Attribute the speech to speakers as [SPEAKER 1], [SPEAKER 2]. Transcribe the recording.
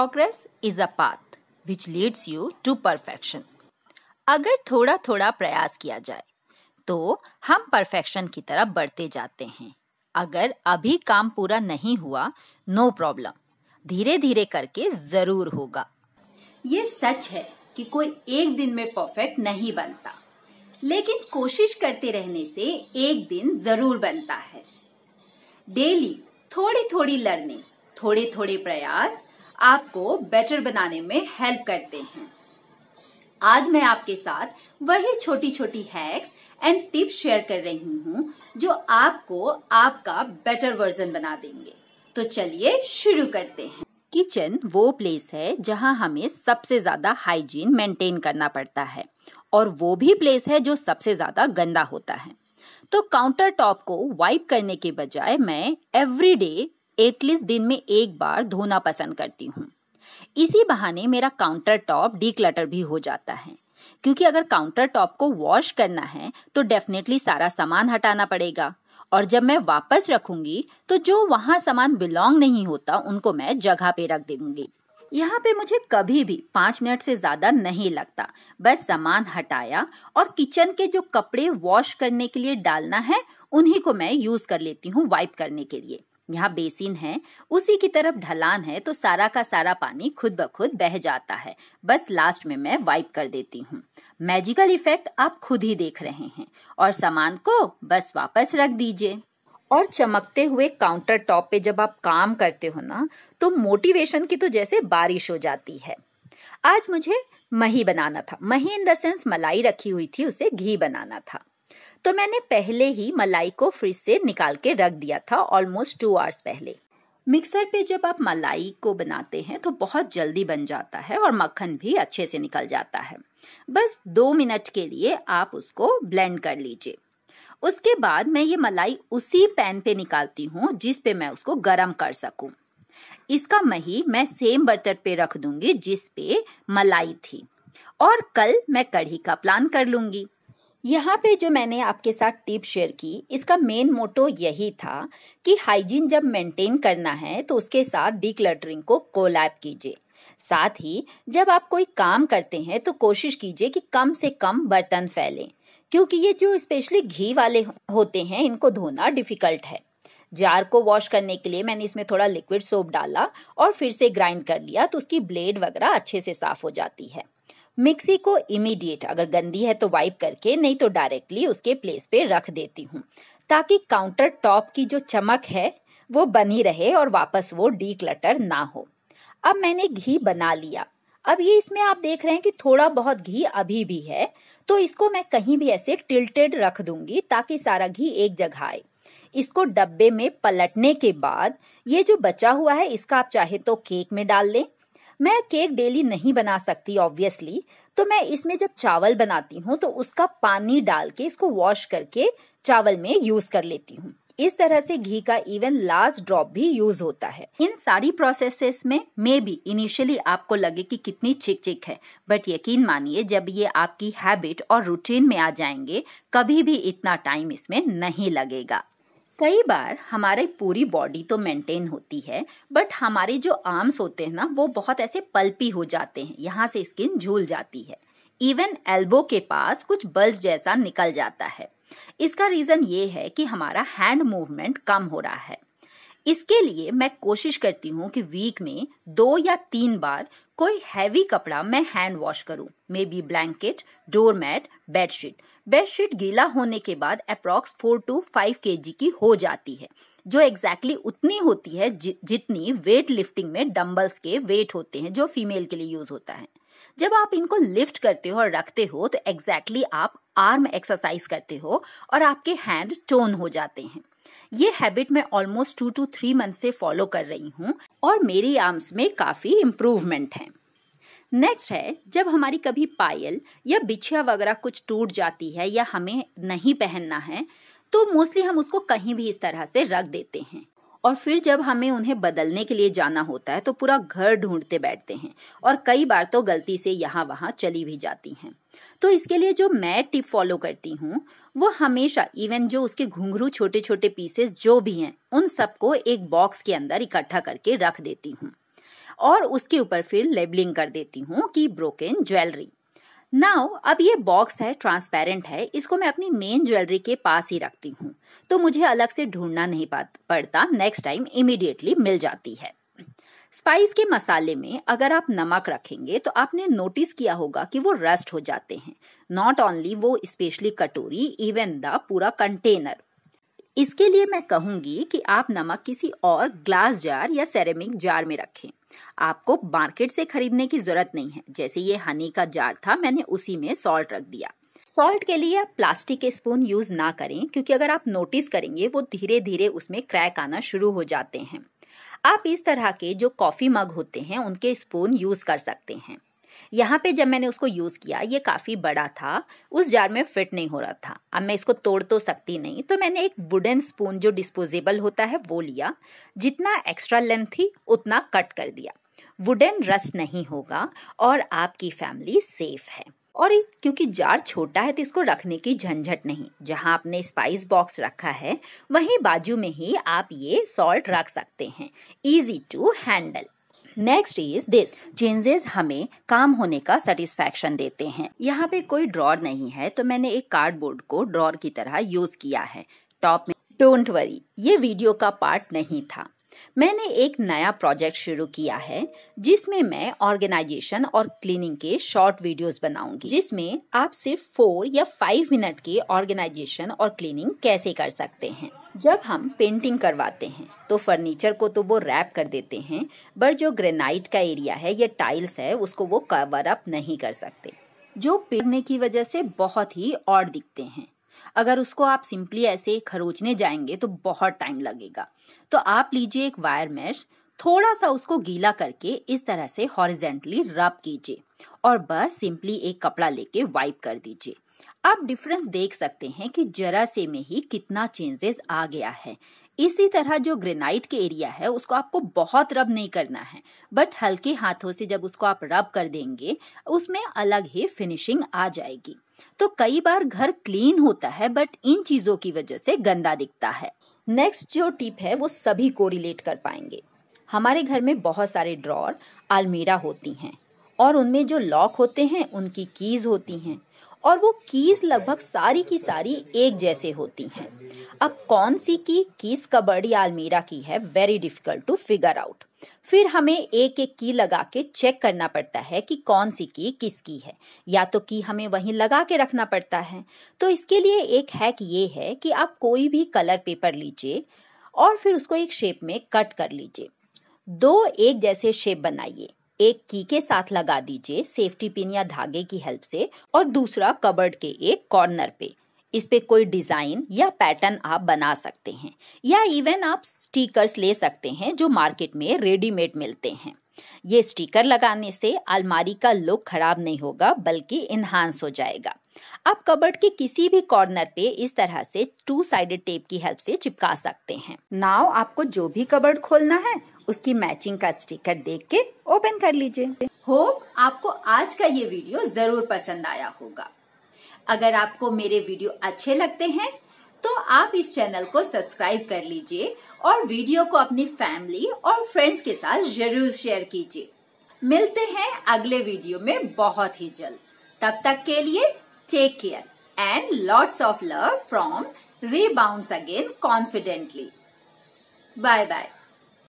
[SPEAKER 1] Progress is a path which leads you to perfection अगर थोड़ा थोड़ा प्रयास किया जाए तो हम परफेक्शन की तरफ बढ़ते जाते हैं अगर अभी काम पूरा नहीं हुआ नो प्रॉब्लम धीरे धीरे करके जरूर होगा ये सच है कि कोई एक दिन में परफेक्ट नहीं बनता लेकिन कोशिश करते रहने से एक दिन जरूर बनता है डेली थोड़ी थोड़ी लर्निंग थोड़े थोड़े प्रयास आपको बेटर बनाने में हेल्प करते हैं आज मैं आपके साथ वही छोटी छोटी हैक्स एंड टिप्स शेयर कर रही हूँ जो आपको आपका बेटर वर्जन बना देंगे तो चलिए शुरू करते हैं किचन वो प्लेस है जहाँ हमें सबसे ज्यादा हाइजीन मेंटेन करना पड़ता है और वो भी प्लेस है जो सबसे ज्यादा गंदा होता है तो काउंटर टॉप को वाइप करने के बजाय मैं एवरी डे एटलीस्ट दिन में एक बार धोना पसंद करती हूँ इसी बहाने मेरा काउंटर टॉप डीक्लटर भी हो जाता है क्योंकि अगर काउंटर टॉप को वॉश करना है तो डेफिनेटली सारा सामान हटाना पड़ेगा और जब मैं वापस रखूंगी तो जो वहाँ सामान बिलोंग नहीं होता उनको मैं जगह पे रख दूंगी यहाँ पे मुझे कभी भी पांच मिनट से ज्यादा नहीं लगता बस सामान हटाया और किचन के जो कपड़े वॉश करने के लिए डालना है उन्हीं को मैं यूज कर लेती हूँ वाइप करने के लिए यहाँ बेसिन है उसी की तरफ ढलान है तो सारा का सारा पानी खुद ब खुद बह जाता है बस लास्ट में मैं वाइप कर देती हूँ मैजिकल इफेक्ट आप खुद ही देख रहे हैं और सामान को बस वापस रख दीजिए और चमकते हुए काउंटर टॉप पे जब आप काम करते हो ना तो मोटिवेशन की तो जैसे बारिश हो जाती है आज मुझे मही बनाना था मही इन द सेंस मलाई रखी हुई थी उसे घी बनाना था तो मैंने पहले ही मलाई को फ्रिज से निकाल के रख दिया था ऑलमोस्ट टू आवर्स पहले मिक्सर पे जब आप मलाई को बनाते हैं तो बहुत जल्दी बन जाता है और मक्खन भी अच्छे से निकल जाता है बस दो मिनट के लिए आप उसको ब्लेंड कर लीजिए उसके बाद मैं ये मलाई उसी पैन पे निकालती हूँ जिस पे मैं उसको गर्म कर सकूँ इसका मही मैं सेम बर्तन पे रख दूंगी जिस पे मलाई थी और कल मैं कढ़ी का प्लान कर लूंगी यहाँ पे जो मैंने आपके साथ टिप शेयर की इसका मेन मोटो यही था कि हाइजीन जब मेंटेन करना है तो उसके साथ डिक्लटरिंग को कोलैप कीजिए साथ ही जब आप कोई काम करते हैं तो कोशिश कीजिए कि कम से कम बर्तन फैलें क्योंकि ये जो स्पेशली घी वाले होते हैं इनको धोना डिफिकल्ट है जार को वॉश करने के लिए मैंने इसमें थोड़ा लिक्विड सोप डाला और फिर से ग्राइंड कर लिया तो उसकी ब्लेड वगैरह अच्छे से साफ हो जाती है मिक्सी को इमीडिएट अगर गंदी है तो वाइप करके नहीं तो डायरेक्टली उसके प्लेस पे रख देती हूँ ताकि काउंटर टॉप की जो चमक है वो बनी रहे और वापस वो डी क्लटर ना हो अब मैंने घी बना लिया अब ये इसमें आप देख रहे हैं कि थोड़ा बहुत घी अभी भी है तो इसको मैं कहीं भी ऐसे टिल्टेड रख दूंगी ताकि सारा घी एक जगह आए इसको डब्बे में पलटने के बाद ये जो बचा हुआ है इसका आप चाहे तो केक में डाल लें मैं केक डेली नहीं बना सकती ऑब्वियसली तो मैं इसमें जब चावल बनाती हूँ तो उसका पानी डाल के इसको वॉश करके चावल में यूज कर लेती हूँ इस तरह से घी का इवन लास्ट ड्रॉप भी यूज होता है इन सारी प्रोसेसेस में मे बी इनिशियली आपको लगे कि कितनी चिक चिक है बट यकीन मानिए जब ये आपकी हैबिट और रूटीन में आ जाएंगे कभी भी इतना टाइम इसमें नहीं लगेगा कई बार हमारे पूरी बॉडी तो मेंटेन होती है बट हमारे जो आर्म्स होते हैं ना वो बहुत ऐसे पल्पी हो जाते हैं यहाँ से स्किन झूल जाती है इवन एल्बो के पास कुछ बल्ब जैसा निकल जाता है इसका रीजन ये है कि हमारा हैंड मूवमेंट कम हो रहा है इसके लिए मैं कोशिश करती हूँ कि वीक में दो या तीन बार कोई हैवी कपड़ा मैं हैंड वॉश करूँ maybe blanket doormat bedsheet bedsheet गीला होने के बाद अप्रॉक्स फोर टू फाइव के की हो जाती है जो एग्जैक्टली exactly उतनी होती है जि, जितनी वेट लिफ्टिंग में डम्बल्स के वेट होते हैं जो फीमेल के लिए यूज होता है जब आप इनको लिफ्ट करते हो और रखते हो तो एग्जैक्टली exactly आप आर्म एक्सरसाइज करते हो और आपके हैंड टोन हो जाते हैं ये हैबिट मैं almost two two three month से फॉलो कर रही हूँ और मेरी आर्म्स में काफ़ी इम्प्रूवमेंट है नेक्स्ट है जब हमारी कभी पायल या बिछिया वगैरह कुछ टूट जाती है या हमें नहीं पहनना है तो मोस्टली हम उसको कहीं भी इस तरह से रख देते हैं और फिर जब हमें उन्हें बदलने के लिए जाना होता है तो पूरा घर ढूंढते बैठते हैं और कई बार तो गलती से यहाँ वहाँ चली भी जाती हैं तो इसके लिए जो मैं टिप फॉलो करती हूँ वो हमेशा इवन जो उसके घुंघरू छोटे छोटे पीसेस जो भी हैं उन सबको एक बॉक्स के अंदर इकट्ठा करके रख देती हूँ और उसके ऊपर फिर लेबलिंग कर देती हूँ कि ब्रोकन ज्वेलरी नाउ अब ये बॉक्स है ट्रांसपेरेंट है इसको मैं अपनी मेन ज्वेलरी के पास ही रखती हूँ तो मुझे अलग से ढूंढना नहीं पड़ता नेक्स्ट टाइम इमिडिएटली मिल जाती है स्पाइस के मसाले में अगर आप नमक रखेंगे तो आपने नोटिस किया होगा कि वो रस्ट हो जाते हैं नॉट ओनली वो स्पेशली कटोरी इवन द पूरा कंटेनर इसके लिए मैं कहूंगी कि आप नमक किसी और ग्लास जार या सेरेमिक जार में रखें आपको मार्केट से खरीदने की जरूरत नहीं है जैसे ये हनी का जार था मैंने उसी में सॉल्ट रख दिया सॉल्ट के लिए आप प्लास्टिक के स्पून यूज ना करें क्योंकि अगर आप नोटिस करेंगे वो धीरे धीरे उसमें क्रैक आना शुरू हो जाते हैं आप इस तरह के जो कॉफी मग होते हैं उनके स्पून यूज कर सकते हैं यहाँ पे जब मैंने उसको यूज़ किया ये काफ़ी बड़ा था उस जार में फिट नहीं हो रहा था अब मैं इसको तोड़ तो सकती नहीं तो मैंने एक वुडन स्पून जो डिस्पोजेबल होता है वो लिया जितना एक्स्ट्रा लेंथ थी उतना कट कर दिया वुडन रस्ट नहीं होगा और आपकी फैमिली सेफ है और क्योंकि जार छोटा है तो इसको रखने की झंझट नहीं जहां आपने स्पाइस बॉक्स रखा है वहीं बाजू में ही आप ये सॉल्ट रख सकते हैं easy to handle next is this changes हमें काम होने का सेटिस्फेक्शन देते हैं यहाँ पे कोई ड्रॉर नहीं है तो मैंने एक कार्डबोर्ड को ड्रॉर की तरह यूज किया है टॉप में डोंट वरी ये वीडियो का पार्ट नहीं था मैंने एक नया प्रोजेक्ट शुरू किया है जिसमें मैं ऑर्गेनाइजेशन और क्लीनिंग के शॉर्ट वीडियोस बनाऊंगी जिसमें आप सिर्फ फोर या फाइव मिनट के ऑर्गेनाइजेशन और क्लीनिंग कैसे कर सकते हैं जब हम पेंटिंग करवाते हैं तो फर्नीचर को तो वो रैप कर देते हैं बट जो ग्रेनाइट का एरिया है या टाइल्स है उसको वो कवर अप नहीं कर सकते जो पेड़ने की वजह से बहुत ही और दिखते हैं अगर उसको आप सिंपली ऐसे खरोचने जाएंगे तो बहुत टाइम लगेगा तो आप लीजिए एक वायर मैश थोड़ा सा उसको गीला करके इस तरह से हॉरिजेंटली रब कीजिए और बस सिंपली एक कपड़ा लेके वाइप कर दीजिए आप डिफरेंस देख सकते हैं कि जरा से में ही कितना चेंजेस आ गया है इसी तरह जो ग्रेनाइट के एरिया है उसको आपको बहुत रब नहीं करना है बट हल्के हाथों से जब उसको आप रब कर देंगे उसमें अलग ही फिनिशिंग आ जाएगी तो कई बार घर क्लीन होता है बट इन चीजों की वजह से गंदा दिखता है नेक्स्ट जो टिप है वो सभी को रिलेट कर पाएंगे हमारे घर में बहुत सारे ड्रॉर आलमीरा होती हैं और उनमें जो लॉक होते हैं उनकी कीज़ होती हैं और वो कीज लगभग सारी की सारी एक जैसे होती हैं अब कौन सी की कीज कबर्ड या अलमीरा की है very difficult to figure out फिर हमें एक एक की लगा के चेक करना पड़ता है कि कौन सी की किसकी है या तो की हमें वहीं लगा के रखना पड़ता है तो इसके लिए एक हैक ये है कि आप कोई भी कलर पेपर लीजिए और फिर उसको एक शेप में कट कर लीजिए दो एक जैसे शेप बनाइए एक की के साथ लगा दीजिए सेफ्टी पिन या धागे की हेल्प से और दूसरा कबर्ड के एक कॉर्नर पे इस पे कोई डिजाइन या पैटर्न आप बना सकते हैं या इवन आप स्टिकर्स ले सकते हैं जो मार्केट में रेडीमेड मिलते हैं ये स्टिकर लगाने से अलमारी का लुक खराब नहीं होगा बल्कि इन्हांस हो जाएगा आप कबर्ड के किसी भी कॉर्नर पे इस तरह से टू साइडेड टेप की हेल्प से चिपका सकते हैं नाव आपको जो भी कबर्ड खोलना है उसकी मैचिंग का स्टिकर देख के ओपन कर लीजिए होप आपको आज का ये वीडियो जरूर पसंद आया होगा अगर आपको मेरे वीडियो अच्छे लगते हैं तो आप इस चैनल को सब्सक्राइब कर लीजिए और वीडियो को अपनी फैमिली और फ्रेंड्स के साथ जरूर शेयर कीजिए मिलते हैं अगले वीडियो में बहुत ही जल्द तब तक के लिए Take care and lots of love from Rebounds Again Confidently. Bye bye.